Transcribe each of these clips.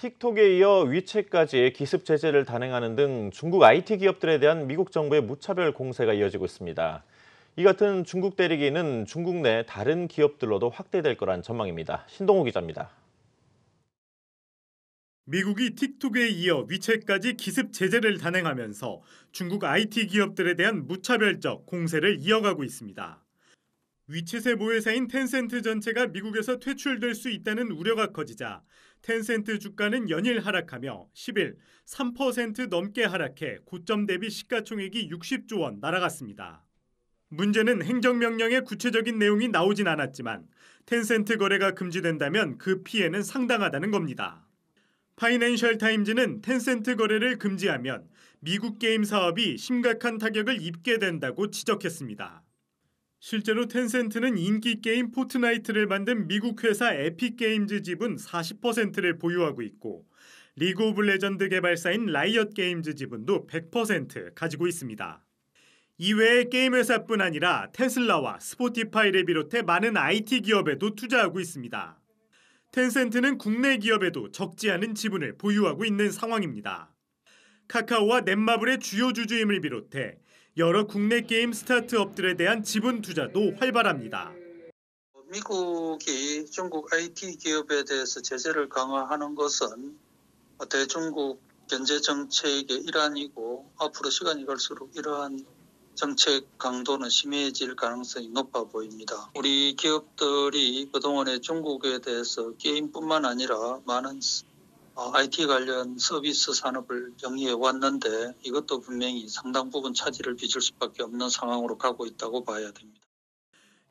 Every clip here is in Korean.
틱톡에 이어 위챗까지 기습 제재를 단행하는 등 중국 IT 기업들에 대한 미국 정부의 무차별 공세가 이어지고 있습니다. 이 같은 중국 대리기는 중국 내 다른 기업들로도 확대될 거란 전망입니다. 신동호 기자입니다. 미국이 틱톡에 이어 위챗까지 기습 제재를 단행하면서 중국 IT 기업들에 대한 무차별적 공세를 이어가고 있습니다. 위치세 모회사인 텐센트 전체가 미국에서 퇴출될 수 있다는 우려가 커지자 텐센트 주가는 연일 하락하며 10일 3% 넘게 하락해 고점 대비 시가총액이 60조 원 날아갔습니다. 문제는 행정명령의 구체적인 내용이 나오진 않았지만 텐센트 거래가 금지된다면 그 피해는 상당하다는 겁니다. 파이낸셜 타임즈는 텐센트 거래를 금지하면 미국 게임 사업이 심각한 타격을 입게 된다고 지적했습니다. 실제로 텐센트는 인기 게임 포트나이트를 만든 미국 회사 에픽게임즈 지분 40%를 보유하고 있고 리그 오브 레전드 개발사인 라이엇 게임즈 지분도 100% 가지고 있습니다. 이외에 게임 회사뿐 아니라 테슬라와 스포티파이를 비롯해 많은 IT 기업에도 투자하고 있습니다. 텐센트는 국내 기업에도 적지 않은 지분을 보유하고 있는 상황입니다. 카카오와 넷마블의 주요 주주임을 비롯해 여러 국내 게임 스타트업들에 대한 지분 투자도 활발합니다. 미국이 중국 IT 기업에 대해서 제재를 강화하는 것은 대중국 경제 정책의 일환이고 앞으로 시간이 갈수록 이러한 정책 강도는 심해질 가능성이 높아 보입니다. 우리 기업들이 그동안에 중국에 대해서 게임뿐만 아니라 많은 IT 어, 관련 서비스 산업을 영위해 왔는데 이것도 분명히 상당 부분 차질을 빚을 수밖에 없는 상황으로 가고 있다고 봐야 됩니다.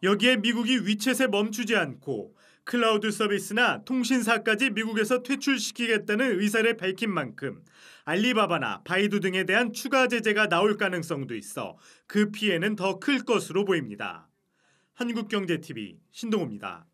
여기에 미국이 위챗에 멈추지 않고 클라우드 서비스나 통신사까지 미국에서 퇴출시키겠다는 의사를 밝힌 만큼 알리바바나 바이두 등에 대한 추가 제재가 나올 가능성도 있어 그 피해는 더 클 것으로 보입니다. 한국경제TV 신동호입니다.